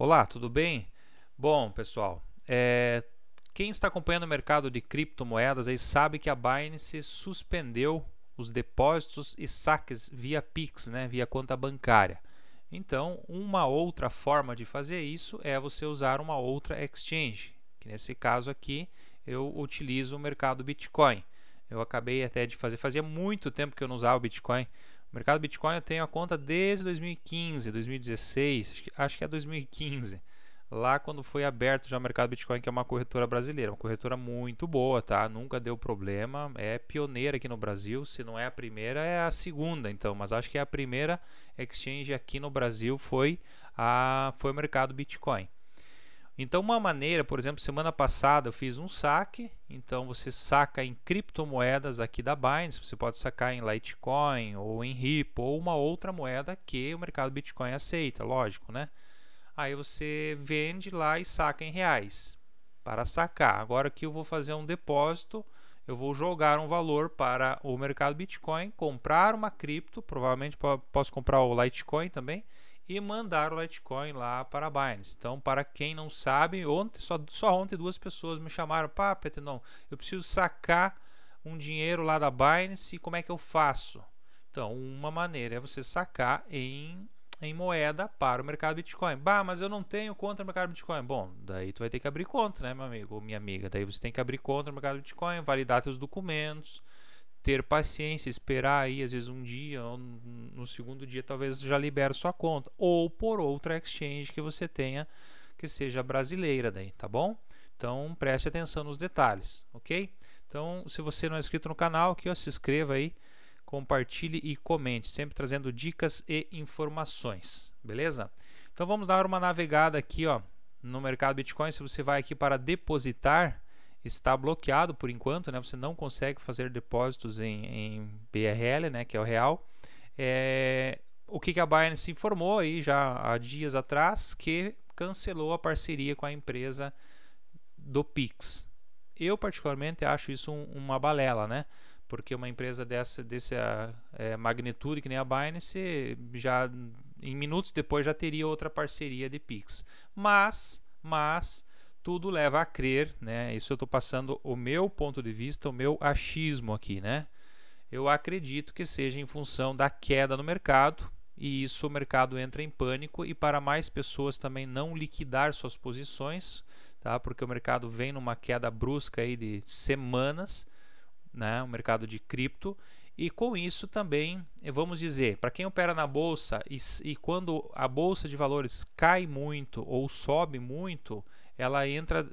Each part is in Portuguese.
Olá, tudo bem? Bom, pessoal, é, quem está acompanhando o mercado de criptomoedas aí sabe que a Binance suspendeu os depósitos e saques via Pix, né, via conta bancária. Então, uma outra forma de fazer isso é você usar uma outra exchange, que nesse caso aqui eu utilizo o mercado Bitcoin. Eu acabei até de fazer, fazia muito tempo que eu não usava o Bitcoin o mercado Bitcoin eu tenho a conta desde 2015, 2016, acho que, acho que é 2015. Lá quando foi aberto já o mercado Bitcoin, que é uma corretora brasileira, uma corretora muito boa, tá? Nunca deu problema, é pioneira aqui no Brasil, se não é a primeira, é a segunda, então, mas acho que é a primeira exchange aqui no Brasil foi a foi o mercado Bitcoin. Então, uma maneira, por exemplo, semana passada eu fiz um saque. Então, você saca em criptomoedas aqui da Binance. Você pode sacar em Litecoin ou em Ripple ou uma outra moeda que o mercado Bitcoin aceita, lógico, né? Aí você vende lá e saca em reais para sacar. Agora que eu vou fazer um depósito, eu vou jogar um valor para o mercado Bitcoin, comprar uma cripto, provavelmente posso comprar o Litecoin também e mandar o Litecoin lá para a Binance. Então, para quem não sabe, ontem só, só ontem duas pessoas me chamaram, pá, Petendon, eu preciso sacar um dinheiro lá da Binance e como é que eu faço? Então, uma maneira é você sacar em em moeda para o mercado Bitcoin. Bah, mas eu não tenho conta no mercado Bitcoin. Bom, daí tu vai ter que abrir conta, né, meu amigo ou minha amiga? Daí você tem que abrir conta no mercado Bitcoin, validar teus documentos, ter paciência, esperar aí às vezes um dia, ou no segundo dia talvez já libera sua conta, ou por outra exchange que você tenha que seja brasileira daí, tá bom? Então preste atenção nos detalhes, ok? Então, se você não é inscrito no canal, aqui ó, se inscreva aí, compartilhe e comente, sempre trazendo dicas e informações, beleza? Então vamos dar uma navegada aqui, ó, no mercado Bitcoin, se você vai aqui para depositar, está bloqueado por enquanto, né? Você não consegue fazer depósitos em, em BRL, né? Que é o real. É, o que, que a Binance informou aí já há dias atrás que cancelou a parceria com a empresa do Pix. Eu particularmente acho isso um, uma balela, né? Porque uma empresa dessa dessa ah, é, magnitude que nem a Binance já em minutos depois já teria outra parceria de Pix. Mas, mas tudo leva a crer, né? Isso eu estou passando o meu ponto de vista, o meu achismo aqui, né? Eu acredito que seja em função da queda no mercado e isso o mercado entra em pânico e para mais pessoas também não liquidar suas posições, tá? Porque o mercado vem numa queda brusca aí de semanas, né? O mercado de cripto e com isso também, vamos dizer, para quem opera na bolsa e, e quando a bolsa de valores cai muito ou sobe muito, ela entra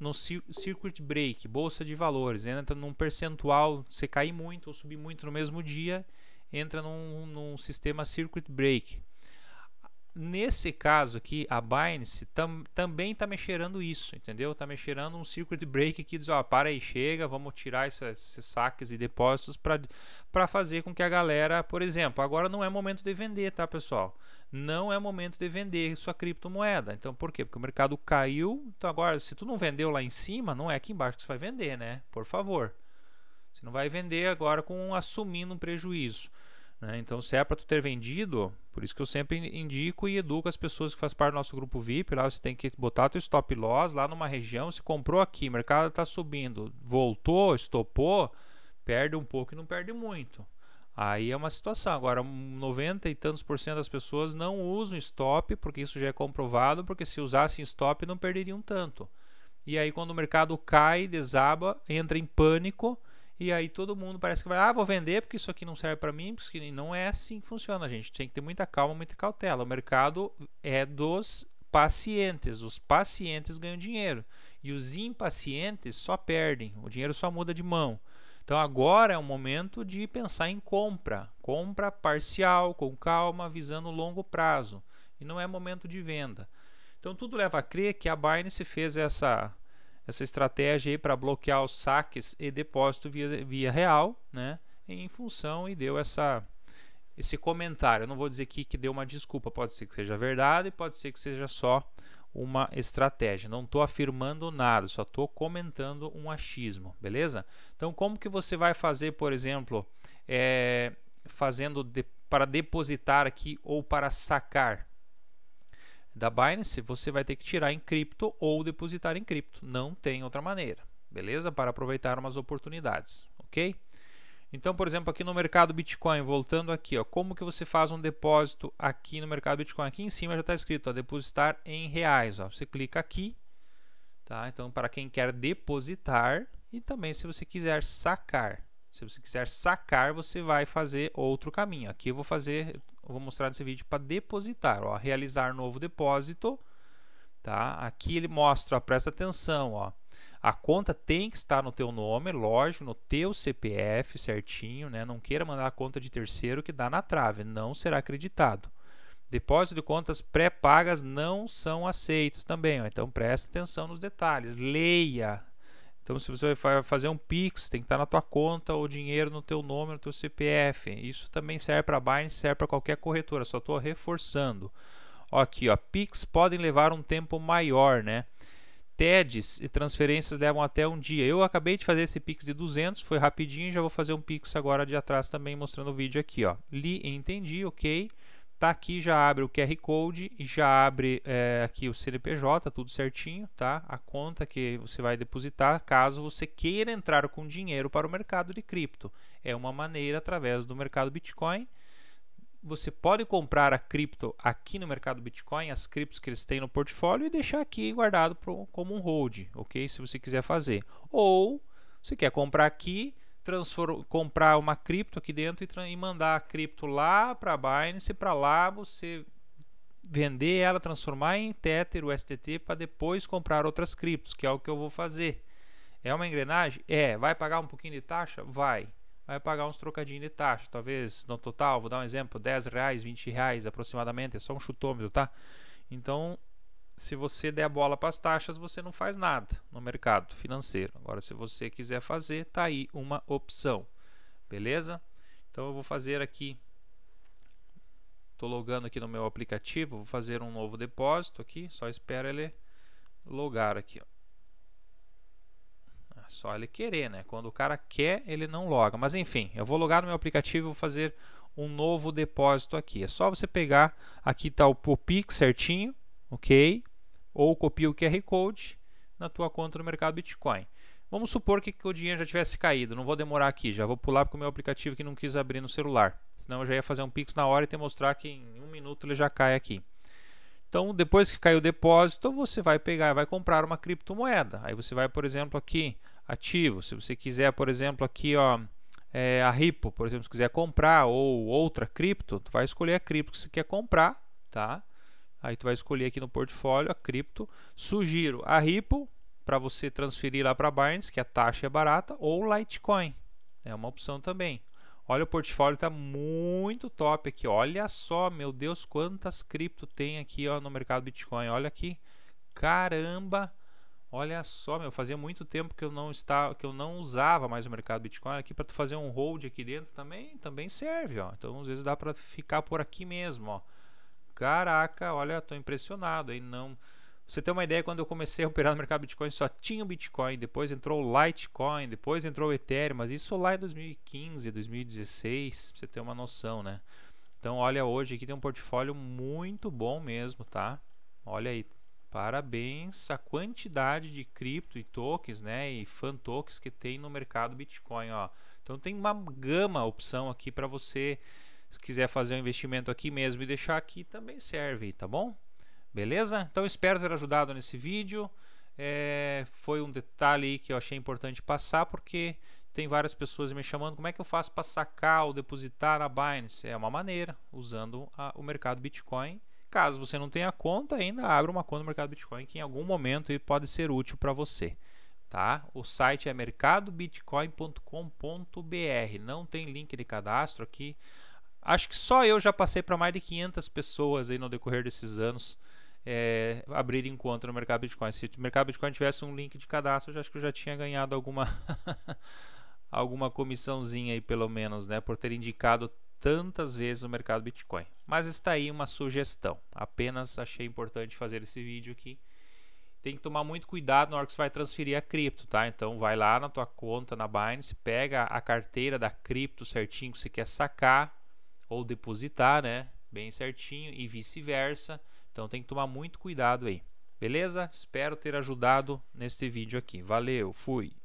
no circuit break, bolsa de valores, entra num percentual, você cair muito ou subir muito no mesmo dia, entra num, num sistema circuit break. Nesse caso aqui, a Binance tam, também está mexerando isso, entendeu? Está mexerando um circuit break que diz, ó, para aí, chega, vamos tirar esses, esses saques e depósitos para fazer com que a galera, por exemplo, agora não é momento de vender, tá, pessoal? não é momento de vender sua criptomoeda. Então, por quê? Porque o mercado caiu. Então, agora, se tu não vendeu lá em cima, não é aqui embaixo que você vai vender, né? Por favor. Você não vai vender agora com assumindo um prejuízo. Né? Então, se é para tu ter vendido, por isso que eu sempre indico e educo as pessoas que fazem parte do nosso grupo VIP. Lá você tem que botar teu stop loss lá numa região. Se comprou aqui, o mercado está subindo, voltou, estopou, perde um pouco e não perde muito. Aí é uma situação. Agora, 90 e tantos por cento das pessoas não usam stop, porque isso já é comprovado, porque se usassem stop não perderiam tanto. E aí, quando o mercado cai, desaba, entra em pânico, e aí todo mundo parece que vai, ah, vou vender porque isso aqui não serve para mim, porque não é assim que funciona, gente. Tem que ter muita calma, muita cautela. O mercado é dos pacientes. Os pacientes ganham dinheiro e os impacientes só perdem. O dinheiro só muda de mão. Então agora é o momento de pensar em compra, compra parcial, com calma, visando longo prazo, e não é momento de venda. Então tudo leva a crer que a Binance fez essa essa estratégia para bloquear os saques e depósito via, via real, né? Em função e deu essa esse comentário. Eu não vou dizer aqui que deu uma desculpa, pode ser que seja verdade, pode ser que seja só uma estratégia. Não estou afirmando nada, só estou comentando um achismo, beleza? Então, como que você vai fazer, por exemplo, é, fazendo de, para depositar aqui ou para sacar? Da Binance, você vai ter que tirar em cripto ou depositar em cripto. Não tem outra maneira, beleza? Para aproveitar umas oportunidades, ok? Então, por exemplo, aqui no mercado Bitcoin, voltando aqui, ó, como que você faz um depósito aqui no mercado Bitcoin? Aqui em cima já está escrito, ó, depositar em reais. Ó. Você clica aqui, tá? Então, para quem quer depositar e também se você quiser sacar. Se você quiser sacar, você vai fazer outro caminho. Aqui eu vou fazer, eu vou mostrar nesse vídeo para depositar, ó, realizar novo depósito, tá? Aqui ele mostra, ó, presta atenção, ó a conta tem que estar no teu nome, lógico, no teu CPF certinho, né? Não queira mandar a conta de terceiro que dá na trave, não será acreditado. Depósito de contas pré-pagas não são aceitos também, ó. então presta atenção nos detalhes, leia. Então, se você vai fazer um Pix, tem que estar na tua conta o dinheiro no teu nome, no teu CPF. Isso também serve para Binance, serve para qualquer corretora, só estou reforçando. Ó, aqui, ó, Pix podem levar um tempo maior, né? TEDs e transferências levam até um dia. Eu acabei de fazer esse Pix de 200, foi rapidinho, já vou fazer um Pix agora de atrás também mostrando o vídeo aqui. Ó. Li e entendi, ok. Tá aqui, já abre o QR Code, já abre é, aqui o CNPJ, tudo certinho, tá? A conta que você vai depositar caso você queira entrar com dinheiro para o mercado de cripto. É uma maneira através do mercado Bitcoin você pode comprar a cripto aqui no mercado Bitcoin, as criptos que eles têm no portfólio e deixar aqui guardado pro, como um hold, ok? Se você quiser fazer. Ou você quer comprar aqui, comprar uma cripto aqui dentro e, e mandar a cripto lá para a Binance, para lá você vender ela, transformar em Tether, USDT, para depois comprar outras criptos, que é o que eu vou fazer. É uma engrenagem? É. Vai pagar um pouquinho de taxa? Vai vai pagar uns trocadinhos de taxa, talvez no total, vou dar um exemplo, 10 reais, 20 reais aproximadamente, é só um chutômetro, tá? Então, se você der a bola para as taxas, você não faz nada no mercado financeiro. Agora, se você quiser fazer, tá aí uma opção, beleza? Então, eu vou fazer aqui, estou logando aqui no meu aplicativo, vou fazer um novo depósito aqui, só espera ele logar aqui, ó só ele querer, né? Quando o cara quer, ele não loga. Mas enfim, eu vou logar no meu aplicativo e vou fazer um novo depósito aqui. É só você pegar, aqui está o PIX certinho, ok? Ou copia o QR Code na tua conta no mercado Bitcoin. Vamos supor que, o dinheiro já tivesse caído, não vou demorar aqui, já vou pular porque o meu aplicativo que não quis abrir no celular. Senão eu já ia fazer um Pix na hora e te mostrar que em um minuto ele já cai aqui. Então, depois que caiu o depósito, você vai pegar vai comprar uma criptomoeda. Aí você vai, por exemplo, aqui ativo. Se você quiser, por exemplo, aqui ó, é, a Ripple, por exemplo, se quiser comprar ou outra cripto, tu vai escolher a cripto que você quer comprar, tá? Aí tu vai escolher aqui no portfólio a cripto. Sugiro a Ripple para você transferir lá para Binance, que a taxa é barata, ou Litecoin. É uma opção também. Olha o portfólio está muito top aqui. Olha só, meu Deus, quantas cripto tem aqui ó, no mercado Bitcoin. Olha aqui. Caramba, Olha só, meu, fazia muito tempo que eu não estava, que eu não usava mais o mercado Bitcoin aqui para tu fazer um hold aqui dentro também, também serve, ó. Então às vezes dá para ficar por aqui mesmo, ó. Caraca, olha, tô impressionado aí, não. Você tem uma ideia quando eu comecei a operar no mercado Bitcoin, só tinha o Bitcoin, depois entrou o Litecoin, depois entrou o Ethereum, mas isso lá em 2015, 2016, pra você ter uma noção, né? Então olha hoje aqui tem um portfólio muito bom mesmo, tá? Olha aí, Parabéns a quantidade de cripto e tokens, né, e fan tokens que tem no mercado Bitcoin, ó. Então tem uma gama opção aqui para você se quiser fazer um investimento aqui mesmo e deixar aqui também serve, tá bom? Beleza? Então espero ter ajudado nesse vídeo. É, foi um detalhe que eu achei importante passar porque tem várias pessoas me chamando como é que eu faço para sacar ou depositar na Binance. É uma maneira usando a, o mercado Bitcoin Caso você não tenha conta, ainda abra uma conta no mercado Bitcoin que em algum momento ele pode ser útil para você. Tá? O site é mercadobitcoin.com.br. Não tem link de cadastro aqui. Acho que só eu já passei para mais de 500 pessoas aí no decorrer desses anos é, abrirem conta no mercado Bitcoin. Se o mercado Bitcoin tivesse um link de cadastro, eu acho que eu já tinha ganhado alguma alguma comissãozinha aí pelo menos, né, por ter indicado tantas vezes no mercado Bitcoin. Mas está aí uma sugestão. Apenas achei importante fazer esse vídeo aqui. Tem que tomar muito cuidado na hora que você vai transferir a cripto, tá? Então vai lá na tua conta na Binance, pega a carteira da cripto certinho que você quer sacar ou depositar, né? Bem certinho e vice-versa. Então tem que tomar muito cuidado aí. Beleza? Espero ter ajudado nesse vídeo aqui. Valeu, fui!